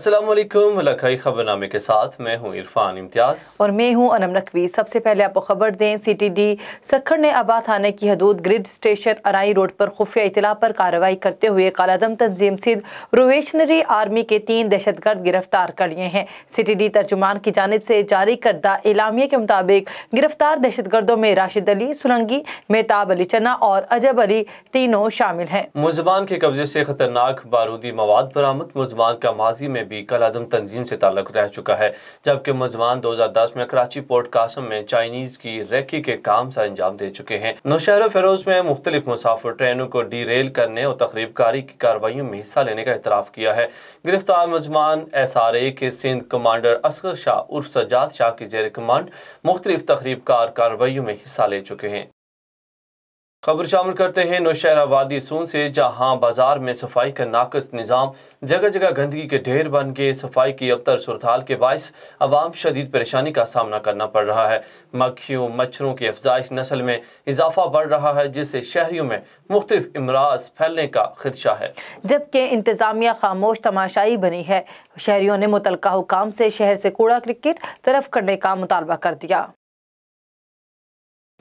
असलम लखई खबरनामे के साथ मैं हूं इरफान इम्तियाज और मैं हूं अनम नकवी सबसे पहले आपको खबर दें सीटीडी सखर ने आबा थाना की हदूद ग्रिड स्टेशन अराई रोड पर खुफिया इतला पर कार्रवाई करते हुए कालादम तंजीम सिद्ध रोवेशनरी आर्मी के तीन दहशत गर्द गिरफ्तार कर लिए हैं सीटीडी तर्जुमान की जानब से जारी करदा इलामिया के मुताबिक गिरफ्तार दहशत गर्दों में राशिद अली सुरंगी मेहताब अली चना और अजब अली तीनों शामिल हैं मुजबान के कब्जे से खतरनाक बारूदी मवाद बरामद मुजबान का माजी में भी कल अदम तंजीम से ताल्लुक रह चुका है जबकि मजमान 2010 में कराची पोर्ट कासम में चाइनीज की रेकी के काम से अंजाम दे चुके हैं नौशहर फेरोज में मुख्तलिफ मुसाफिर ट्रेनों को डी रेल करने और तकरीबकारी की कार्रवाई में हिस्सा लेने का इतराफ़ किया है गिरफ्तार मजमान एस आर ए के सिंध कमांडर असगर शाह उर्फ सजाद शाह की जेर कमांड मुख्तलिफ तकरीबकार कार्रवाई में हिस्सा ले चुके हैं खबर शामिल करते हैं नौशहरा वादी सून से जहां बाजार में सफाई का नाकस निज़ाम जगह जगह गंदगी के ढेर बन के सफाई की अबतर सुरताल के बायस अवाम शदीद परेशानी का सामना करना पड़ रहा है मक्खियों मच्छरों की अफजाइश नस्ल में इजाफा बढ़ रहा है जिससे शहरीों में मुख्तफ अमराज फैलने का खदशा है जबकि इंतजामिया खामोश तमाशाई बनी है शहरीों ने मुतल हुकाम से शहर से कूड़ा क्रिकेट तरफ करने का मुतालबा कर दिया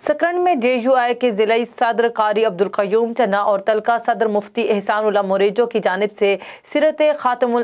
सकरण में जे यू आई के जिले सदर कारी अब्दुल क्यूम चन्ना और तलका सदर मुफ्ती एहसानुल्ला मोरेजो की जानब से सिरत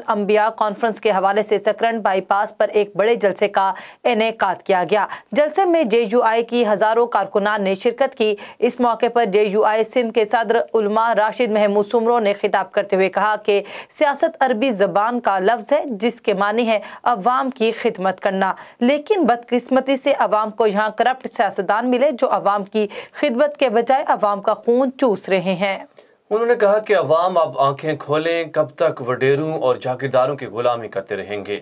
अम्बिया कॉन्फ्रेंस के हवाले से सकरण बाईपास पर एक बड़े जलसे का इनका किया गया जलसे में जे यू आई की हज़ारों कारकुनान ने शिरकत की इस मौके पर जे यू आई सिंध के सदर उलमा राशिद महमूद सुमरों ने खिताब करते हुए कहा कि सियासत अरबी ज़बान का लफ्ज़ है जिसके मानी है अवाम की खिदमत करना लेकिन बदकस्मती से अवाम को यहाँ करप्ट सियासतदान मिले जो जो तो अवाम की खिदमत के बजाय अवाम का खून चूस रहे हैं उन्होंने कहा कि अवाम अब आंखें खोलें कब तक वडेरों और जागीरदारों की गुलामी करते रहेंगे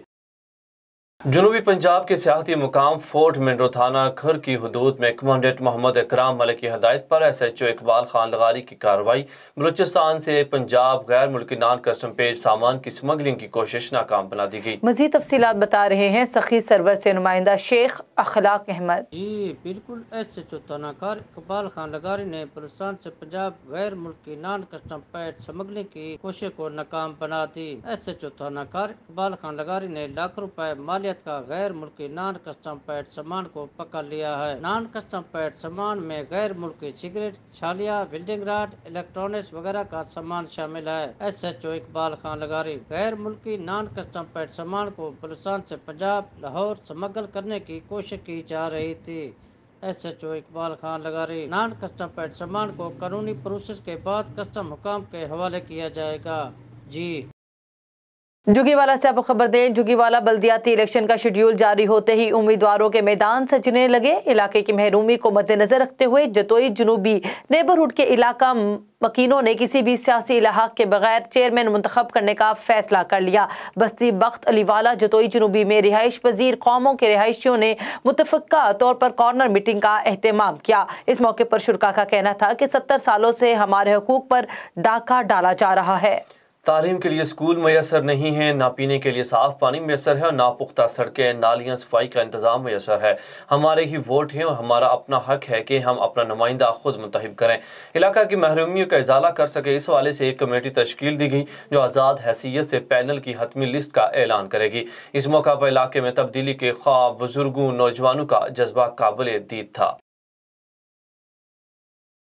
जनूबी पंजाब के सियाती मुकाम फोर्ट मिंडो थाना खर की हदूद में कमांडेंट मोहम्मद इकराम मलिक की हदायत पर S H O Iqbal Khan Lagari की कार्रवाई बलोचिस्तान से पंजाब गैर मुल्की नान कस्टम पेड सामान की स्मगलिंग की कोशिश नाकाम बना दी गई मजीद तफसी बता रहे हैं सखी सरवर से नुमाइंदा शेख अखलाक अहमद जी बिल्कुल एस एच ओ थानाकार इकबाल खान लगारी ने बलूचिस्तान ऐसी पंजाब गैर मुल्की नान कस्टम पेड स्मगलिंग की कोशिश को नाकाम बना दी एस एच ओ थानाकार इकबाल खान लगारी ने लाखों रूपए मालिया सफेद का गैर मुल्की नॉन कस्टम पैड सामान को पकड़ लिया है नॉन कस्टम पैड सामान में गैर मुल्की सिगरेट छालिया बिल्डिंग राट इलेक्ट्रॉनिक्स वगैरह का सामान शामिल है S H O Iqbal Khan Lagari गैर मुल्की नॉन कस्टम पैड सामान को बलुस्तान से पंजाब लाहौर समगल करने की कोशिश की जा रही थी S H O Iqbal Khan Lagari non custom paid सामान को कानूनी प्रोसेस के बाद कस्टम हुकाम के हवाले किया जाएगा जी जुगीवाला से आपको खबर दें जुगीवाला बल्दियाती इलेक्शन का शेड्यूल जारी होते ही उम्मीदवारों के मैदान सजने लगे इलाके की महरूमी को मद्देनजर रखते हुए जतोई जुनूबी नेबरहुड के इलाका मकीनों ने किसी भी सियासी इलाहा के बगैर चेयरमैन मंतखब करने का फैसला कर लिया बस्ती बख्त अलीवाला जतोई जनूबी में रिहाइश पजीर कौमों के रिहायशियों ने मुतफ़ा तौर पर कॉर्नर मीटिंग का अहतमाम किया इस मौके पर शुरा का कहना था कि सत्तर सालों से हमारे हकूक पर डाका डाला जा रहा है तालीम के लिए स्कूल मैसर नहीं है ना पीने के लिए साफ़ पानी मैसर है और ना पुख्ता सड़कें नालियाँ सफाई का इंतज़ाम मैसर है हमारे ही वोट हैं और हमारा अपना हक है कि हम अपना नुमाइंदा खुद मुंतब करें इलाका की महरूमियों का इजाला कर सके इस वाले से एक कमेटी तश्कील दी गई जो आज़ाद हैसियत से पैनल की हतमी लिस्ट का ऐलान करेगी इस मौका पर इलाके में तब्दीली के ख्वाब बुजुर्गों नौजवानों का जज्बा काबिल दीद था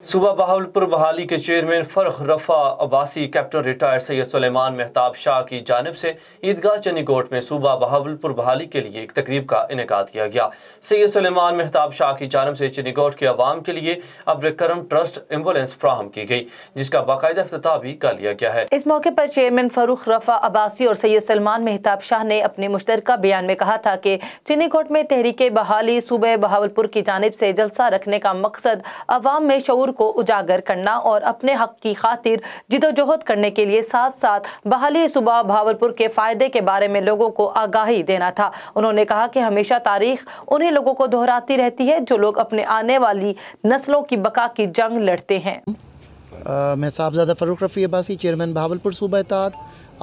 सुबह बहावलपुर बहाली के chairman Farrukh Rafa Abbasi captain retired Syed Sulaiman Mehtab Shah की जानब से ईदगाह चनीकोट में सूबा बहावलपुर बहाली के लिए एक तकरीब का इनका किया गया सैयद सुलेमान मेहताब शाह की जानब से चनीकोट के अवाम के लिए अब्रकरम ट्रस्ट एम्बुलेंस फ्राहम की गई जिसका बाकायदा अफ्ताह भी कर लिया गया है इस मौके पर चेयरमैन फरूख रफा अब्बासी और सैयद सलमान मेहताब शाह ने अपने मुश्तर बयान में कहा था की चनीकोट में तहरीक बहाली सूबे बहावलपुर की जानब से जलसा रखने का मकसद अवाम में शूर दूर को उजागर करना और अपने हक की खातिर जिदोजहद करने के लिए साथ साथ बहाली सुबह भावलपुर के फ़ायदे के बारे में लोगों को आगाही देना था उन्होंने कहा कि हमेशा तारीख उन्हीं लोगों को दोहराती रहती है जो लोग अपने आने वाली नस्लों की बका की जंग लड़ते हैं आ, मैं साहबजादा फ़रूक रफ़ी अब्बासी चेयरमैन भावलपुर सूबा इतिहाद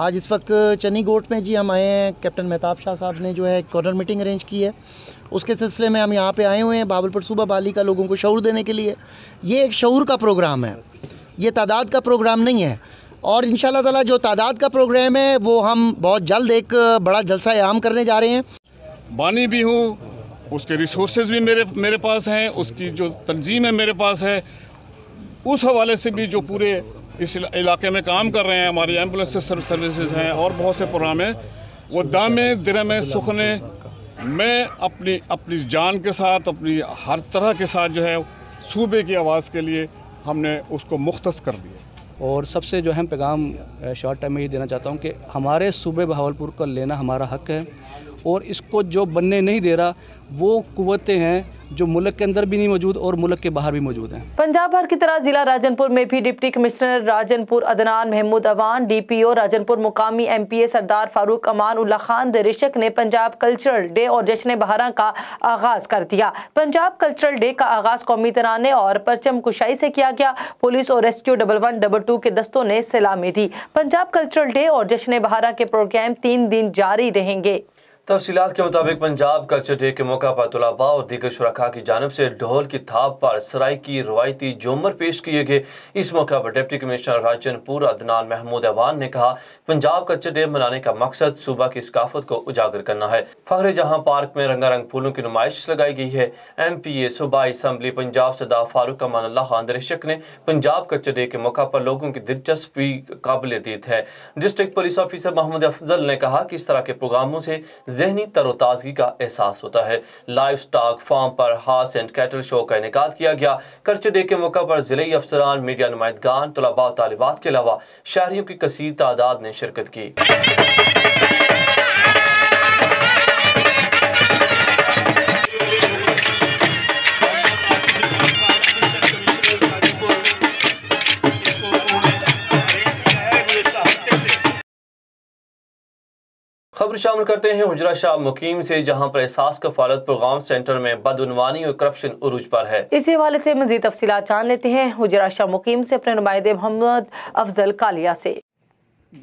आज इस वक्त चनी गोट में जी हम आए हैं कैप्टन मेहताब शाह साहब ने जो है कॉर्नर मीटिंग अरेंज की है उसके सिलसिले में हम यहाँ पे आए हुए हैं बाबुलपुर सूबा बाली का लोगों को शौर देने के लिए ये एक शौर का प्रोग्राम है ये तादाद का प्रोग्राम नहीं है और इन ताला जो तादाद का प्रोग्राम है वो हम बहुत जल्द एक बड़ा जलसा आम करने जा रहे हैं बानी भी हूँ उसके रिसोर्स भी मेरे मेरे पास हैं उसकी जो तंजीम है मेरे पास है उस हवाले से भी जो पूरे इस इलाके में काम कर रहे हैं हमारी एम्बुलेंस सर्विसेज हैं और बहुत से प्रोग्राम हैं वो दामे दिरमे सुखने मैं अपनी अपनी जान के साथ अपनी हर तरह के साथ जो है सूबे की आवाज़ के लिए हमने उसको मुख्त कर दिया और सबसे जो अहम पैगाम शॉर्ट टाइम में ये देना चाहता हूँ कि हमारे सूबे बहावलपुर का लेना हमारा हक है और इसको जो बनने नहीं दे रहा वो कुतें हैं जो मुल्क के अंदर भी नहीं मौजूद और मुल्क के बाहर भी मौजूद हैं पंजाब भर की तरह जिला राजनपुर में भी deputy commissioner Rajanpur Adnan Mahmood Awan DPO Rajanpur मुकामी एमपीए सरदार फारूक अमान उल्ला खान दरिशक ने पंजाब कल्चरल डे और जश्न बहारा का आगाज कर दिया पंजाब कल्चरल डे का आगाज कौमी तराने और परचम कुशाई से किया गया पुलिस और rescue double one double two के दस्तों ने सलामी दी पंजाब कल्चरल डे और जश्न बहारा के प्रोग्राम तीन दिन जारी रहेंगे तफसीत के मुताबिक पंजाब कल्चर डे के मौका पर तलाबा और दीगर शुरा की जानब से ढोल की थाप पर सराय की रवायती झूमर पेश किए गए इस मौका पर डिप्टी कमिश्नर राजनपुर अदनान महमूद अवान ने कहा पंजाब कल्चर डे मनाने का मकसद सुबह की सकाफत को उजागर करना है फखरे जहाँ पार्क में रंगारंग फूलों की नुमाइश लगाई गई है एम पी ए सूबा इसम्बली पंजाब सदा फारूक अमान आंद्रेशक ने पंजाब कल्चर डे के मौका पर लोगों की दिलचस्पी काबिल दीद है district police officer Muhammad Afzal ने कहा कि इस तरह के प्रोग्रामों से जहनी तरोताजगी का एहसास होता है लाइफ स्टॉक फार्म पर हार्स एंड कैटल शो का इनका किया गया कर्चे डे के मौका पर जिले अफसरान मीडिया नुमाइंदान तलबा और तालिबात के अलावा शहरीों की कसीर तादाद ने शिरकत की शामिल करते हैं हुजरा शाह मुकीम से जहां पर एहसास कफालत प्रोग्राम सेंटर में बदनवानी और करप्शन उरूज पर है इसी हवाले से मजीद तफसी जान लेते हैं हुजरा शाह मुकीम से अपने नुमाइंदे मोहम्मद अफजल कालिया से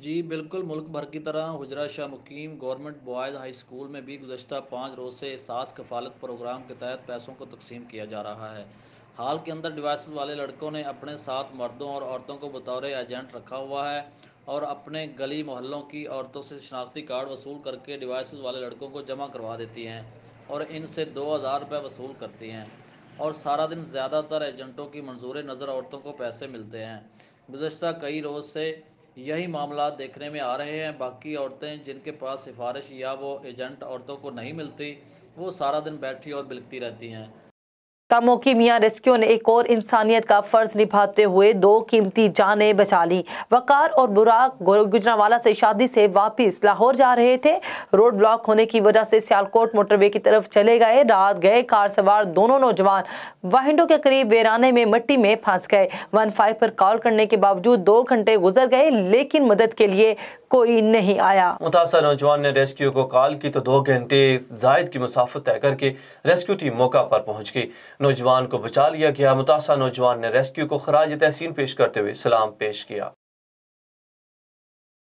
जी बिल्कुल मुल्क भर की तरह Hujra Shah Muqeem government boys high school में भी गुजशत पाँच रोज़ से एहसास कफालत प्रोग्राम के तहत पैसों को तकसीम किया जा रहा है हाल के अंदर डिवाइस वाले लड़कों ने अपने साथ मर्दों और औरतों को बतौर एजेंट रखा हुआ है और अपने गली मोहल्लों की औरतों से शनाख्ती कार्ड वसूल करके डिवाइस वाले लड़कों को जमा करवा देती हैं और इनसे दो हज़ार रुपये वसूल करती हैं और सारा दिन ज़्यादातर एजेंटों की मंजूर नज़र औरतों को पैसे मिलते हैं गुजशत कई रोज़ से यही मामला देखने में आ रहे हैं बाकी औरतें जिनके पास सिफारिश या वो एजेंट औरतों को नहीं मिलती वो सारा दिन बैठी और बिलकती रहती हैं कामोकी मियाँ रेस्क्यू ने एक और इंसानियत का फर्ज निभाते हुए दो कीमती जानें बचा ली वकार और बुराक गुजरावाला से शादी से वापस लाहौर जा रहे थे रोड ब्लॉक होने की वजह से सियालकोट मोटरवे की तरफ चले गए रात गए कार सवार दोनों नौजवान वाहिंडो के करीब वेराने में मट्टी में फंस गए वन फाइव पर कॉल करने के बावजूद दो घंटे गुजर गए लेकिन मदद के लिए कोई नहीं आया मुतासर नौजवान ने रेस्क्यू को कॉल की तो दो घंटे जायद की मुसाफत तय करके रेस्क्यू टीम मौका पर पहुंच गई नौजवान को बचा लिया गया मुतासा नौजवान ने रेस्क्यू को खराज तहसीन पेश करते हुए सलाम पेश किया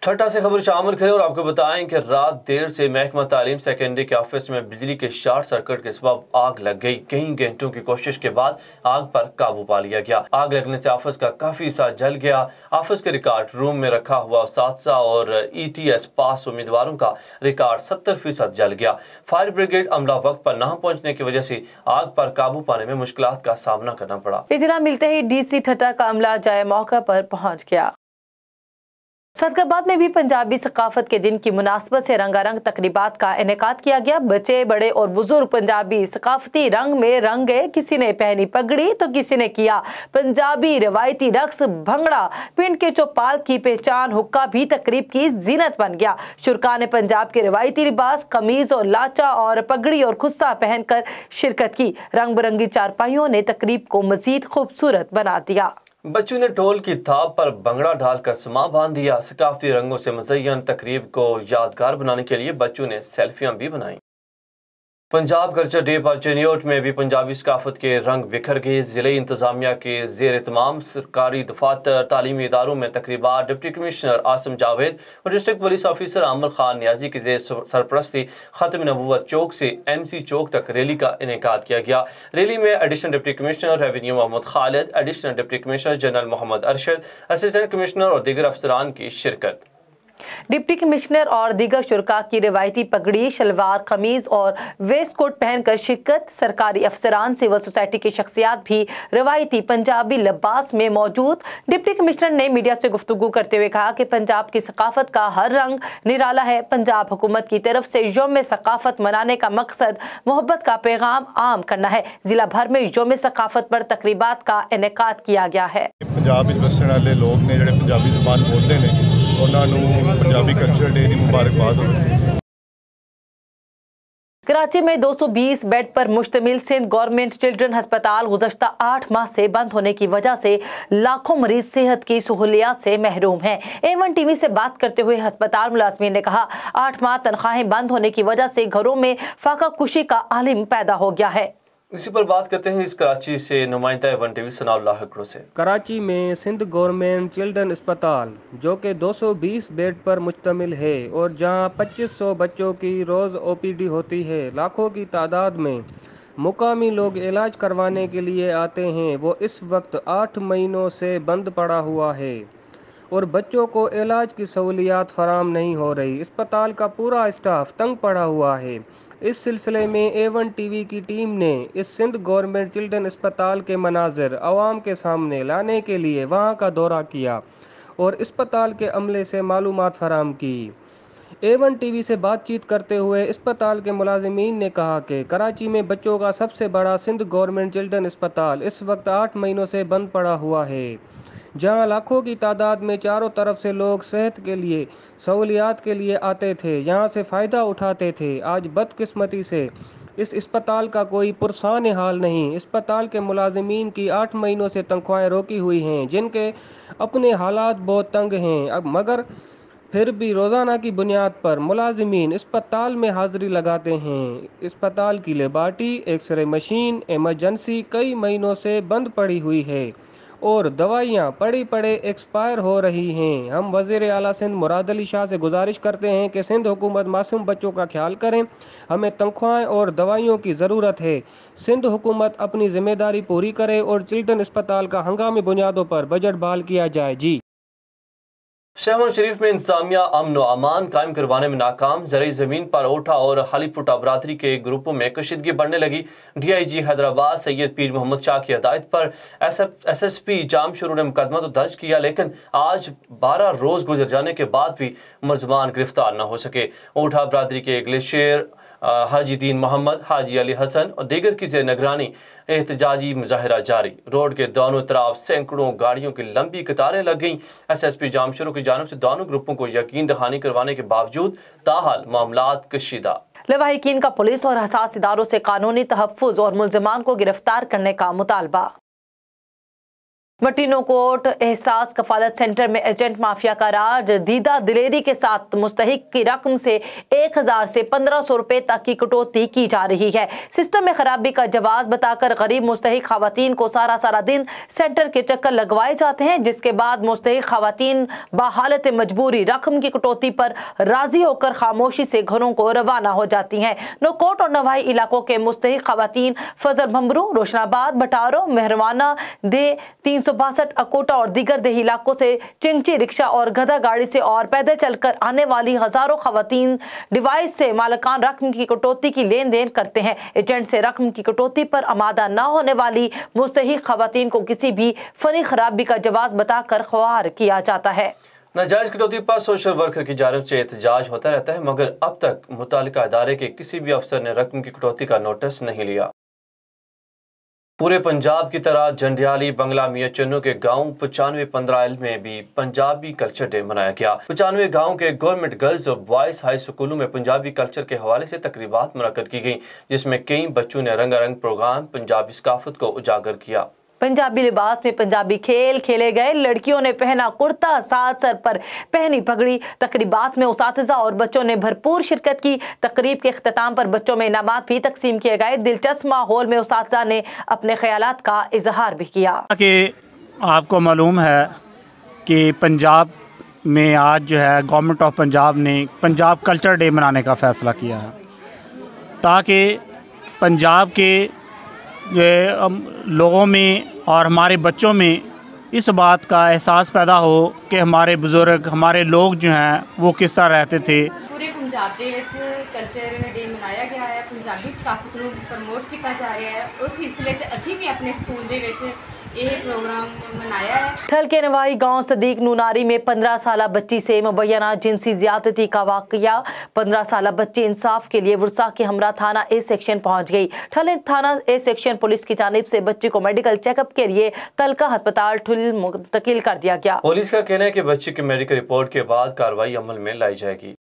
ठट्टा से खबर शामिल करें और आपको बताएं कि रात देर से महकमा तालीम सेकेंडरी के ऑफिस में बिजली के शॉर्ट सर्किट के सबब आग लग गई कई घंटों की कोशिश के बाद आग पर काबू पा लिया गया आग लगने से ऑफिस का काफी हिस्सा जल गया ऑफिस के रिकॉर्ड रूम में रखा हुआ सादसा और ईटीएस e पास उम्मीदवारों का रिकॉर्ड सत्तर फीसद जल गया फायर ब्रिगेड अमला वक्त पर न पहुँचने की वजह से आग पर काबू पाने में मुश्किल का सामना करना पड़ा इतना मिलते ही डी सी ठट्टा का अमला जाए मौका पर पहुँच गया सदगाबाद में भी पंजाबी सकाफत के दिन की मुनासबत से रंगारंग तकरीबात का इनका किया गया बच्चे बड़े और बुजुर्ग पंजाबी सकाफती रंग में रंग गए किसी ने पहनी पगड़ी तो किसी ने किया पंजाबी रिवायती रक्स भंगड़ा पिंड के चौपाल की पहचान हुक्का भी तकरीब की जीनत बन गया शुरा ने पंजाब के रिवायती लिबास कमीज और लाचा और पगड़ी और खुस्सा पहनकर शिरकत की रंग बिरंगी चारपाइयों ने तकरीब को मजीद खूबसूरत बना दिया बच्चों ने ढोल की थाप पर भंगड़ा ढालकर समा बांध दिया सकाफती रंगों से मजयन तकरीब को यादगार बनाने के लिए बच्चों ने सेल्फियां भी बनाई पंजाब कल्चर डे पर चनियोट में भी पंजाबी सकाफत के रंग बिखर गए ज़िले इंतजामिया के जेर तमाम सरकारी दफातर तालीमी इदारों में तकरीबा डिप्टी कमिश्नर आसम जावेद और डिस्ट्रिक्ट पुलिस ऑफिसर आमर खान न्याजी की जेर सरपरस्ती ख़त्म नबूत चौक से एम सी चौक तक रैली का इनका किया गया रैली में additional deputy commissioner revenue Muhammad Khalid additional deputy commissioner general Muhammad Arshad assistant commissioner और दिगर अफसरान की शिरकत डिप्टी कमिश्नर और दीगर शुरा की रिवायती पगड़ी शलवार कमीज और वेस्ट कोट पहनकर शिरकत सरकारी अफसरान सिविल सोसाइटी की शख्सियात भी रिवायती पंजाबी लबास में मौजूद डिप्टी कमिश्नर ने मीडिया से गुफ्तु करते हुए कहा कि पंजाब की सकाफत का हर रंग निराला है पंजाब हुकूमत की तरफ से योम सकाफत मनाने का मकसद मोहब्बत का पैगाम आम करना है जिला भर में योम सकाफत पर तकरीबा का इनका किया गया है पंजाब लोग ने जो पंजाबी जबान बोलते हैं ਉਹਨਾਂ ਨੂੰ ਪੰਜਾਬੀ ਕਲਚਰ ਡੇ कराची में 220 बेड पर मुश्तमिल सिंध गवर्नमेंट चिल्ड्रन हस्पताल गुजशत आठ माह से बंद होने की वजह से लाखों मरीज सेहत की सहूलियात से महरूम हैं एवन टीवी से बात करते हुए हस्पताल मुलाजमीन ने कहा आठ माह तनख्वाहें बंद होने की वजह से घरों में फाका कुशी का आलिम पैदा हो गया है इसी पर बात करते हैं इस कराची से नुमाइंदा वन टीवी सनाउल्ला से कराची में सिंध गवर्नमेंट चिल्ड्रन अस्पताल जो कि 220 बेड पर मुश्तमिल है और जहां 2500 बच्चों की रोज़ ओपीडी होती है लाखों की तादाद में मुकामी लोग इलाज करवाने के लिए आते हैं वो इस वक्त आठ महीनों से बंद पड़ा हुआ है और बच्चों को इलाज की सहूलियात फराम नहीं हो रही अस्पताल का पूरा स्टाफ तंग पड़ा हुआ है इस सिलसिले में ए वन वी की टीम ने इस सिंध गवर्नमेंट चिल्ड्रन अस्पताल के मनाजिर आवाम के सामने लाने के लिए वहाँ का दौरा किया और अस्पताल के अमले से मालूम फराम की ए वन टी वी से बातचीत करते हुए अस्पताल के मुलाजमीन ने कहा कि कराची में बच्चों का सबसे बड़ा सिंध गवर्नमेंट चिल्ड्रन अस्पताल इस वक्त आठ महीनों से बंद पड़ा हुआ है जहां लाखों की तादाद में चारों तरफ से लोग सेहत के लिए सहूलियात के लिए आते थे यहां से फ़ायदा उठाते थे आज बदकिस्मती से इस अस्पताल का कोई पुरसान हाल नहीं अस्पताल के मुलाजमीन की आठ महीनों से तनख्वाहें रोकी हुई हैं जिनके अपने हालात बहुत तंग हैं अब मगर फिर भी रोज़ाना की बुनियाद पर मुलाजमीन अस्पताल में हाजिरी लगाते हैं अस्पताल की लेबार्टी एक्सरे मशीन एमरजेंसी कई महीनों से बंद पड़ी हुई है और दवाइयाँ पड़ी पड़े एक्सपायर हो रही हैं हम वजीर अली सिंध मुराद अली शाह से गुजारिश करते हैं कि सिंध हुकूमत मासूम बच्चों का ख्याल करें हमें तनख्वाहें और दवाइयों की ज़रूरत है सिंध हुकूमत अपनी जिम्मेदारी पूरी करे और चिल्ड्रन अस्पताल का हंगामी बुनियादों पर बजट बहाल किया जाए जी शहर शरीफ में इंतजामिया अमन व अमान कायम करवाने में नाकाम जरिए ज़मीन पर ओठा और हालीपुटा बरदरी के ग्रुपों में कशीदगी बढ़ने लगी D I G Hyderabad Syed Pir Muhammad Shah की हदायत पर एस एस पी जाम शुरू ने मुकदमा तो दर्ज किया लेकिन आज बारह रोज़ गुजर जाने के बाद भी मुलजमान गिरफ्तार न हो सके ओठा बरदरी के ग्लेशियर हाजी दीन मोहम्मद हाजी अली हसन और दीगर की जेर निगरानी एहतजाजी मुजाहरा जारी रोड के दोनों तरफ सैकड़ों गाड़ियों की लंबी कतारें लग गईं एस एस पी जामशरों की जानब से दोनों ग्रुपों को यकीन दहानी करवाने के बावजूद ताहाल मामला कशीदा लवाहिकीन का पुलिस और हसास इदारों से कानूनी तहफ़ और मुलजमान को गिरफ्तार करने का मुतालबा मटीनोकोट एहसास कफालत सेंटर में एजेंट माफिया का राज दीदा दिलेरी के साथ मुस्तक की रकम से 1000 से 1500 रुपए तक की कटौती की जा रही है सिस्टम में खराबी का जवाब बताकर गरीब मुस्तक खातन को सारा सारा दिन सेंटर के चक्कर लगवाए जाते हैं जिसके बाद मुस्तक खातन बहालत मजबूरी रकम की कटौती पर राजी होकर खामोशी से घरों को रवाना हो जाती हैं नोकोट और नवाही इलाकों के मुस्तक खातन फजल भमरू रोशनाबाद भटारो मेहरवाना दे तीन अकोटा और दीगर देही इलाकों से चिंगची रिक्शा और गधा गाड़ी से और पैदल चलकर आने वाली हजारों खातन डिवाइस से मालकान रकम की कटौती की लेन देन करते हैं एजेंट से रकम की कटौती पर आमादा न होने वाली मुस्तक खातन को किसी भी फनी खराबी का जवाब बताकर ख्वार किया जाता है नाजायज कटौती पर सोशल वर्कर की जानब से एहतजाज होता रहता है मगर अब तक मुतल इदारे के किसी भी अफसर ने रकम की कटौती का नोटिस नहीं लिया पूरे पंजाब की तरह जंडियाली बंगला मिया चन्नू के गांव पचानवे पंद्रह में भी पंजाबी कल्चर डे मनाया गया पचानवे गांव के गवर्नमेंट गर्ल्स और बॉयज हाई स्कूलों में पंजाबी कल्चर के हवाले से तकरीबा मुनद की गई जिसमें कई बच्चों ने रंगारंग प्रोग्राम पंजाबी सकाफत को उजागर किया पंजाबी लिबास में पंजाबी खेल खेले गए लड़कियों ने पहना कुर्ता साथ सर पर पहनी पगड़ी तकरीबात में उस और बच्चों ने भरपूर शिरकत की तकरीब के अख्ताम पर बच्चों में इनाम भी तकसीम किए गए दिलचस्प माहौल में उस ने अपने ख्याल का इजहार भी किया कि आपको मालूम है कि पंजाब में आज जो है गवर्नमेंट ऑफ पंजाब ने पंजाब कल्चर डे मनाने का फ़ैसला किया है ताकि पंजाब के लोगों में और हमारे बच्चों में इस बात का एहसास पैदा हो कि हमारे बुज़ुर्ग हमारे लोग जो हैं वो किस तरह रहते थे पूरे पंजाब ਦੇ ਵਿੱਚ ਕਲਚਰ ਡੇ ਮਨਾਇਆ ਗਿਆ ਹੈ प्रमोट किया जा रहा है उस सिलसिले अभी भी अपने स्कूल ਅਸੀਂ यही प्रोग्राम मनाया ठल के नवाई गांव सदीक नूनारी में 15 साल बच्ची से मुबैना जिनसी ज्यादती का वाकया 15 साल बच्ची इंसाफ के लिए वर्षा के हमरा थाना ए सेक्शन पहुंच गई ठल थाना ए सेक्शन पुलिस की जानब से बच्ची को मेडिकल चेकअप के लिए तलका अस्पताल ठुल मुंतकिल कर दिया गया पुलिस का कहना है की बच्ची की मेडिकल रिपोर्ट के बाद कार्रवाई अमल में लाई जाएगी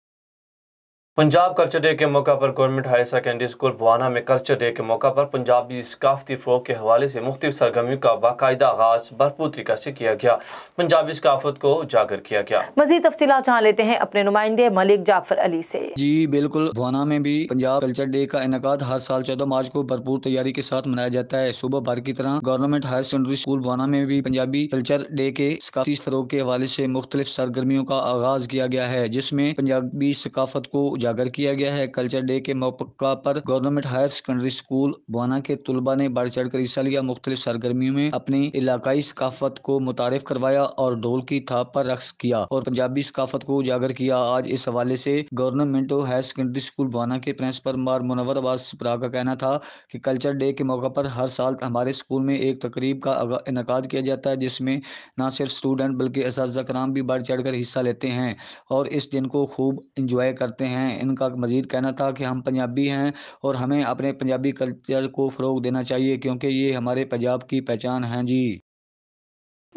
पंजाब कल्चर डे के मौका पर government higher secondary school Buana में कल्चर डे के मौका पर पंजाबी सकाफती फ़रोग के हवाले से मुख्तु सरगर्मियों का बाकायदा आगाज भरपूर तरीका से किया गया पंजाबी सकाफत को उजागर किया गया मजीद तफसी जान लेते हैं अपने नुमाइंदे मलिक जाफर अली से जी बिल्कुल बुआना में भी पंजाब कल्चर डे का इनका हर साल चौदह मार्च को भरपूर तैयारी के साथ मनाया जाता है सुबह भर की तरह government higher secondary school Buana में भी पंजाबी कल्चर डे के फ़रोग के हवाले से मुख्तलिफ सरगर्मियों का आगाज किया गया है जिसमे पंजाबी सकाफत को उजागर किया गया है कल्चर डे के मौका पर government higher secondary school Buana के तलबा ने बढ़ चढ़ कर हिस्सा लिया मुख्तलिफ सरगर्मियों में अपनी इलाकाई सकाफत को मुतारफ करवाया और ढोल की थाप पर रक्स किया और पंजाबी सकाफत को उजागर किया आज इस हवाले से government higher secondary school Buana के प्रिंसिपल मार मुनवर आबाद सिपरा का कहना था कि कल्चर डे के मौके पर हर साल हमारे स्कूल में एक तकरीब का इनका किया जाता है जिसमें न सिर्फ स्टूडेंट बल्कि इस कराम भी बढ़ चढ़ कर हिस्सा लेते हैं और इस दिन को खूब इंजॉय करते हैं इनका मज़ीद कहना था कि हम पंजाबी हैं और हमें अपने पंजाबी कल्चर को फ़रोग देना चाहिए क्योंकि ये हमारे पंजाब की पहचान है जी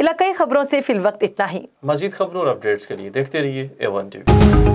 इलाकई खबरों से वक्त इतना ही मजीद खबरों और अपडेट्स के लिए देखते रहिए एवन टीवी